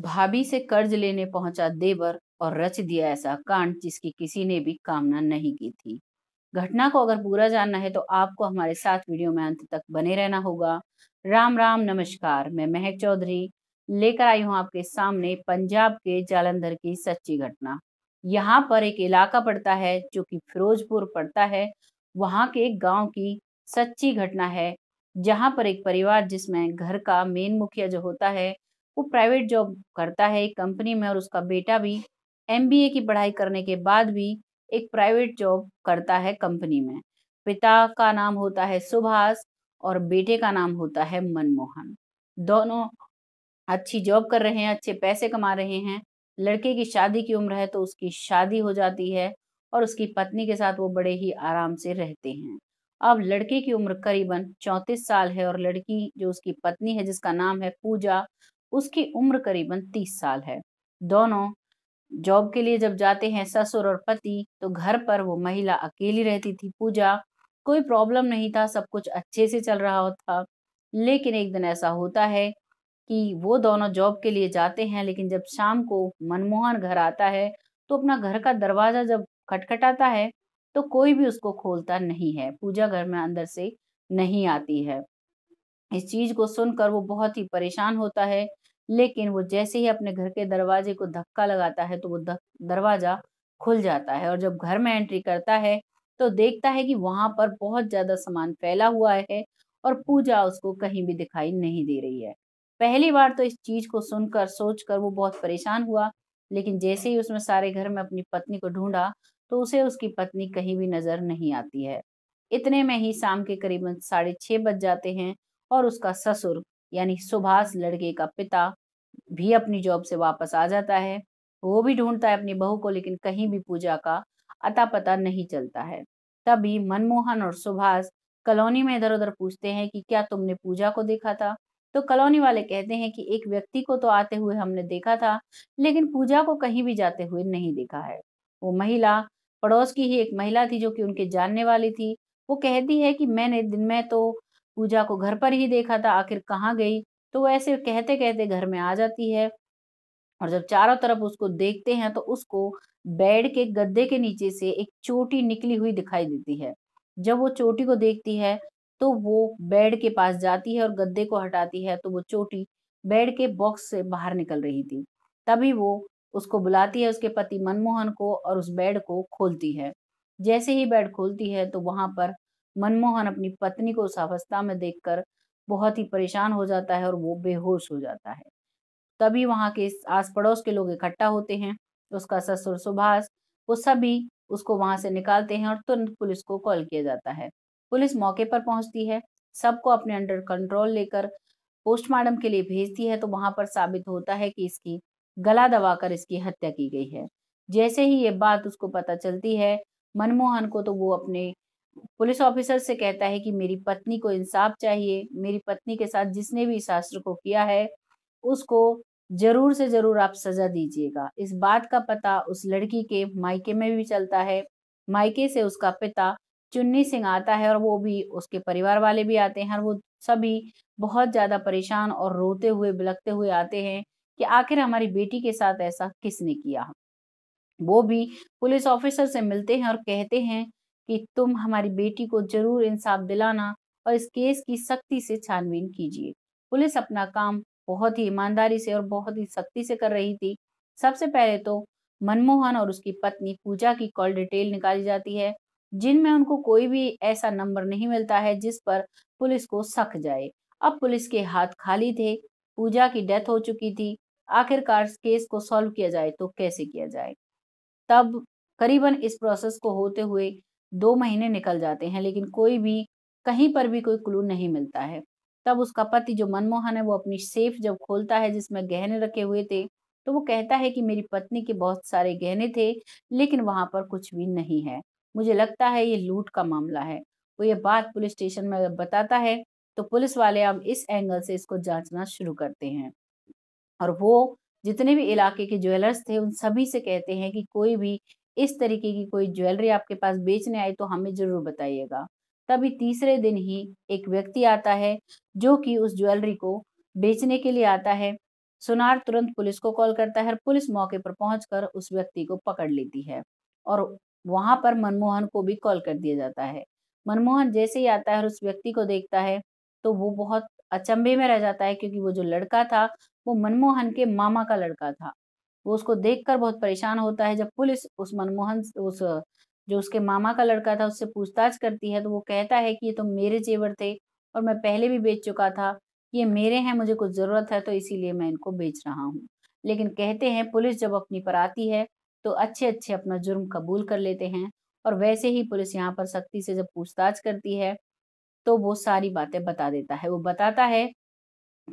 भाभी से कर्ज लेने पहुंचा देवर और रच दिया ऐसा कांड जिसकी किसी ने भी कामना नहीं की थी घटना को अगर पूरा जानना है तो आपको हमारे साथ वीडियो में अंत तक बने रहना होगा राम राम नमस्कार मैं महक चौधरी लेकर आई हूँ आपके सामने पंजाब के जालंधर की सच्ची घटना यहाँ पर एक इलाका पड़ता है जो कि फिरोजपुर पड़ता है वहां के एक गाँव की सच्ची घटना है जहां पर एक परिवार जिसमें घर का मेन मुखिया जो होता है वो प्राइवेट जॉब करता है एक कंपनी में और उसका बेटा भी एम की पढ़ाई करने के बाद भी एक प्राइवेट जॉब करता है कंपनी में पिता का नाम होता है सुभाष और बेटे का नाम होता है मनमोहन दोनों अच्छी जॉब कर रहे हैं अच्छे पैसे कमा रहे हैं लड़के की शादी की उम्र है तो उसकी शादी हो जाती है और उसकी पत्नी के साथ वो बड़े ही आराम से रहते हैं अब लड़के की उम्र करीबन चौंतीस साल है और लड़की जो उसकी पत्नी है जिसका नाम है पूजा उसकी उम्र करीबन तीस साल है दोनों जॉब के लिए जब जाते हैं ससुर और पति तो घर पर वो महिला अकेली रहती थी पूजा कोई प्रॉब्लम नहीं था सब कुछ अच्छे से चल रहा होता लेकिन एक दिन ऐसा होता है कि वो दोनों जॉब के लिए जाते हैं लेकिन जब शाम को मनमोहन घर आता है तो अपना घर का दरवाज़ा जब खटखटाता है तो कोई भी उसको खोलता नहीं है पूजा घर में अंदर से नहीं आती है इस चीज को सुनकर वो बहुत ही परेशान होता है लेकिन वो जैसे ही अपने घर के दरवाजे को धक्का लगाता है तो वो दरवाजा खुल जाता है और जब घर में एंट्री करता है तो देखता है कि वहां पर बहुत ज्यादा सामान फैला हुआ है और पूजा उसको कहीं भी दिखाई नहीं दे रही है पहली बार तो इस चीज को सुनकर सोचकर वो बहुत परेशान हुआ लेकिन जैसे ही उसने सारे घर में अपनी पत्नी को ढूंढा तो उसे उसकी पत्नी कहीं भी नजर नहीं आती है इतने में ही शाम के करीबन साढ़े छह बज जाते हैं और उसका ससुर यानी सुभाष लड़के का पिता भी अपनी जॉब से वापस आ जाता है वो भी ढूंढता है अपनी बहू को लेकिन कहीं भी पूजा का अता पता नहीं चलता है तभी मनमोहन और सुभाष कॉलोनी में इधर उधर पूछते हैं कि क्या तुमने पूजा को देखा था तो कॉलोनी वाले कहते हैं कि एक व्यक्ति को तो आते हुए हमने देखा था लेकिन पूजा को कहीं भी जाते हुए नहीं देखा है वो महिला पड़ोस की ही एक महिला थी जो कि उनके जानने वाली थी वो कहती है कि मैंने दिन में तो पूजा को घर पर ही देखा था आखिर कहाँ गई तो वो ऐसे कहते कहते घर में आ जाती है और जब चारों तरफ उसको देखते हैं तो उसको बेड के गद्दे के नीचे से एक चोटी निकली हुई दिखाई देती है जब वो चोटी को देखती है तो वो बेड के पास जाती है और गद्दे को हटाती है तो वो चोटी बेड के बॉक्स से बाहर निकल रही थी तभी वो उसको बुलाती है उसके पति मनमोहन को और उस बेड को खोलती है जैसे ही बेड खोलती है तो वहां पर मनमोहन अपनी पत्नी को उस अवस्था में देखकर बहुत ही परेशान हो जाता है और वो बेहोश हो जाता है तभी वहाँ के आस पड़ोस के लोग इकट्ठा होते हैं उसका ससुर सुभाष वो सभी उसको वहाँ से निकालते हैं और तुरंत पुलिस को कॉल किया जाता है पुलिस मौके पर पहुँचती है सबको अपने अंडर कंट्रोल लेकर पोस्टमार्टम के लिए भेजती है तो वहाँ पर साबित होता है कि इसकी गला दबाकर इसकी हत्या की गई है जैसे ही ये बात उसको पता चलती है मनमोहन को तो वो अपने पुलिस ऑफिसर से कहता है कि मेरी पत्नी को इंसाफ चाहिए मेरी पत्नी के साथ जिसने भी इस शास्त्र को किया है उसको जरूर से जरूर आप सजा दीजिएगा इस बात का पता उस लड़की के मायके में भी चलता है मायके से उसका पिता चुन्नी सिंह आता है और वो भी उसके परिवार वाले भी आते हैं और वो सभी बहुत ज़्यादा परेशान और रोते हुए बिलखते हुए आते हैं कि आखिर हमारी बेटी के साथ ऐसा किसने किया वो भी पुलिस ऑफिसर से मिलते हैं और कहते हैं कि तुम हमारी बेटी को जरूर इंसाफ दिलाना और इस केस की सख्ती से छानबीन कीजिए पुलिस अपना काम बहुत ही ईमानदारी से और बहुत ही सख्ती से कर रही थी सबसे पहले तो मनमोहन और उसकी पत्नी पूजा की कॉल डिटेल निकाली जाती है जिनमें उनको कोई भी ऐसा नंबर नहीं मिलता है जिस पर पुलिस को सख जाए अब पुलिस के हाथ खाली थे पूजा की डेथ हो चुकी थी आखिरकार केस को सॉल्व किया जाए तो कैसे किया जाए तब करीबन इस प्रोसेस को होते हुए दो महीने निकल जाते हैं लेकिन कोई भी कहीं पर भी कोई क्लू नहीं मिलता है तब उसका पति जो मनमोहन है वो अपनी सेफ जब खोलता है जिसमें गहने रखे हुए थे तो वो कहता है कि मेरी पत्नी के बहुत सारे गहने थे लेकिन वहां पर कुछ भी नहीं है मुझे लगता है ये लूट का मामला है वो ये बात पुलिस स्टेशन में अगर बताता है तो पुलिस वाले अब इस एंगल से इसको जांचना शुरू करते हैं और वो जितने भी इलाके के ज्वेलर्स थे उन सभी से कहते हैं कि कोई भी इस तरीके की कोई ज्वेलरी आपके पास बेचने आए तो हमें जरूर बताइएगा तभी तीसरे दिन ही एक व्यक्ति आता है जो कि उस ज्वेलरी को बेचने के लिए आता है सुनार तुरंत पुलिस को कॉल करता है और पुलिस मौके पर पहुंचकर उस व्यक्ति को पकड़ लेती है और वहां पर मनमोहन को भी कॉल कर दिया जाता है मनमोहन जैसे ही आता है और उस व्यक्ति को देखता है तो वो बहुत अचंभे में रह जाता है क्योंकि वो जो लड़का था वो मनमोहन के मामा का लड़का था वो उसको देखकर बहुत परेशान होता है जब पुलिस उस मनमोहन उस जो उसके मामा का लड़का था उससे पूछताछ करती है तो वो कहता है कि ये तो मेरे जेवर थे और मैं पहले भी बेच चुका था ये मेरे हैं मुझे कुछ ज़रूरत है तो इसीलिए मैं इनको बेच रहा हूँ लेकिन कहते हैं पुलिस जब अपनी पर आती है तो अच्छे अच्छे अपना जुर्म कबूल कर लेते हैं और वैसे ही पुलिस यहाँ पर सख्ती से जब पूछताछ करती है तो वो सारी बातें बता देता है वो बताता है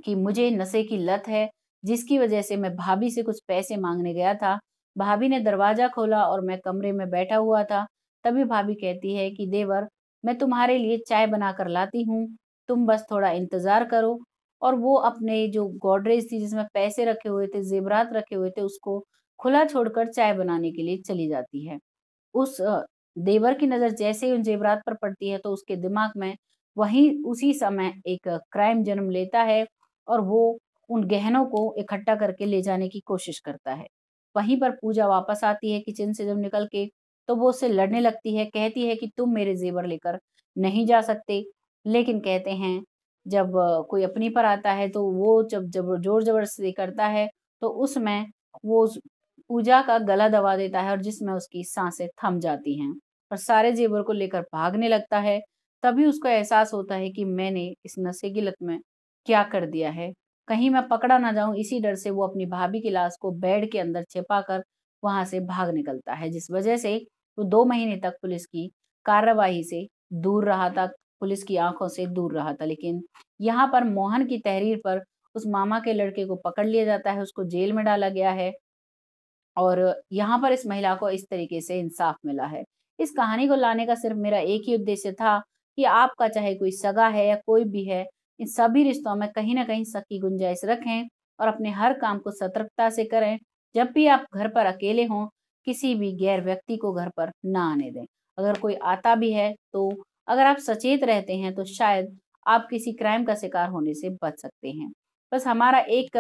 कि मुझे नशे की लत है जिसकी वजह से मैं भाभी से कुछ पैसे मांगने गया था भाभी ने दरवाजा खोला और मैं कमरे में बैठा हुआ था तभी भाभी कहती है कि देवर मैं तुम्हारे लिए चाय बना कर लाती हूँ तुम बस थोड़ा इंतज़ार करो और वो अपने जो गोडरेज थी जिसमें पैसे रखे हुए थे जेवरात रखे हुए थे उसको खुला छोड़कर चाय बनाने के लिए चली जाती है उस देवर की नज़र जैसे ही उन जेवरात पर पड़ती है तो उसके दिमाग में वही उसी समय एक क्राइम जन्म लेता है और वो उन गहनों को इकट्ठा करके ले जाने की कोशिश करता है वहीं पर पूजा वापस आती है किचन से जब निकल के तो वो उससे लड़ने लगती है कहती है कि तुम मेरे जेवर लेकर नहीं जा सकते लेकिन कहते हैं जब कोई अपनी पर आता है तो वो जब जब जोर जबर से करता है तो उसमें वो पूजा का गला दबा देता है और जिसमें उसकी सांसें थम जाती हैं और सारे जेवर को लेकर भागने लगता है तभी उसको एहसास होता है कि मैंने इस नशे की लत में क्या कर दिया है कहीं मैं पकड़ा ना जाऊं इसी डर से वो अपनी भाभी की लाश को बेड के अंदर छिपा कर वहां से भाग निकलता है जिस वजह से वो दो महीने तक पुलिस की कार्यवाही से दूर रहा था पुलिस की आंखों से दूर रहा था लेकिन यहाँ पर मोहन की तहरीर पर उस मामा के लड़के को पकड़ लिया जाता है उसको जेल में डाला गया है और यहाँ पर इस महिला को इस तरीके से इंसाफ मिला है इस कहानी को लाने का सिर्फ मेरा एक ही उद्देश्य था कि आपका चाहे कोई सगा है या कोई भी है इन सभी रिश्तों में कहीं ना कहीं शक गुंजाइश रखें और अपने हर काम को सतर्कता से करें जब भी आप घर पर अकेले हों किसी भी गैर व्यक्ति को घर पर ना आने दें अगर कोई आता भी है तो अगर आप सचेत रहते हैं तो शायद आप किसी क्राइम का शिकार होने से बच सकते हैं बस हमारा एक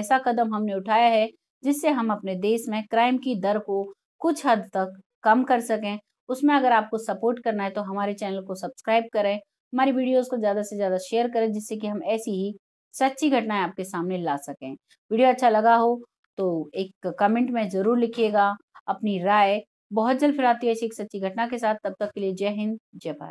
ऐसा कदम हमने उठाया है जिससे हम अपने देश में क्राइम की दर को कुछ हद तक कम कर सकें उसमें अगर आपको सपोर्ट करना है तो हमारे चैनल को सब्सक्राइब करें हमारी वीडियोस को ज़्यादा से ज़्यादा शेयर करें जिससे कि हम ऐसी ही सच्ची घटनाएं आपके सामने ला सकें वीडियो अच्छा लगा हो तो एक कमेंट में ज़रूर लिखिएगा अपनी राय बहुत जल्द फिर आती है ऐसी एक सच्ची घटना के साथ तब तक के लिए जय हिंद जय भारत